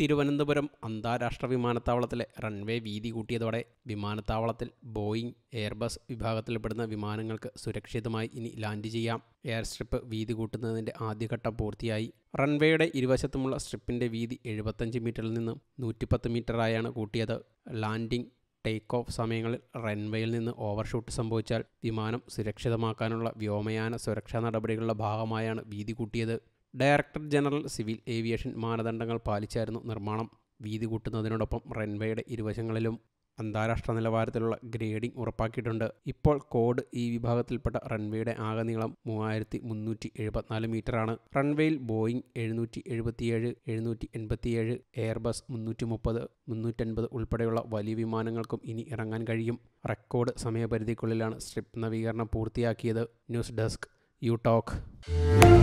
തിരുവനന്തപുരം അന്താരാഷ്ട്ര വിമാനത്താവളത്തിലെ റൺവേ വീതി കൂട്ടിയതോടെ വിമാനത്താവളത്തിൽ ബോയിങ് എയർബസ് വിഭാഗത്തിൽപ്പെടുന്ന വിമാനങ്ങൾക്ക് സുരക്ഷിതമായി ഇനി ലാൻഡ് ചെയ്യാം എയർ സ്ട്രിപ്പ് വീതി കൂട്ടുന്നതിൻ്റെ ആദ്യഘട്ടം പൂർത്തിയായി റൺവേയുടെ ഇരുവശത്തുമുള്ള സ്ട്രിപ്പിൻ്റെ വീതി എഴുപത്തഞ്ച് മീറ്ററിൽ നിന്ന് നൂറ്റിപ്പത്ത് മീറ്ററായാണ് കൂട്ടിയത് ലാൻഡിംഗ് ടേക്ക് ഓഫ് സമയങ്ങളിൽ റൺവേയിൽ നിന്ന് ഓവർഷൂട്ട് സംഭവിച്ചാൽ വിമാനം സുരക്ഷിതമാക്കാനുള്ള വ്യോമയാന സുരക്ഷാ നടപടികളുടെ ഭാഗമായാണ് വീതി കൂട്ടിയത് ഡയറക്ടർ ജനറൽ സിവിൽ ഏവിയേഷൻ മാനദണ്ഡങ്ങൾ പാലിച്ചായിരുന്നു നിർമ്മാണം വീതി കൂട്ടുന്നതിനോടൊപ്പം റൺവേയുടെ ഇരുവശങ്ങളിലും അന്താരാഷ്ട്ര നിലവാരത്തിലുള്ള ഗ്രേഡിംഗ് ഉറപ്പാക്കിയിട്ടുണ്ട് ഇപ്പോൾ കോഡ് ഈ വിഭാഗത്തിൽപ്പെട്ട റൺവേയുടെ ആകെ നീളം മൂവായിരത്തി മുന്നൂറ്റി എഴുപത്തിനാല് മീറ്ററാണ് റൺവേയിൽ ബോയിങ് എഴുന്നൂറ്റി എഴുപത്തിയേഴ് എഴുന്നൂറ്റി എൺപത്തിയേഴ് എയർബസ് മുന്നൂറ്റി മുപ്പത് മുന്നൂറ്റൻപത് ഉൾപ്പെടെയുള്ള വലിയ വിമാനങ്ങൾക്കും ഇനി ഇറങ്ങാൻ കഴിയും റെക്കോർഡ് സമയപരിധിക്കുള്ളിലാണ് സ്ട്രിപ്പ് നവീകരണം പൂർത്തിയാക്കിയത് ന്യൂസ് ഡെസ്ക് യു ടോക്ക്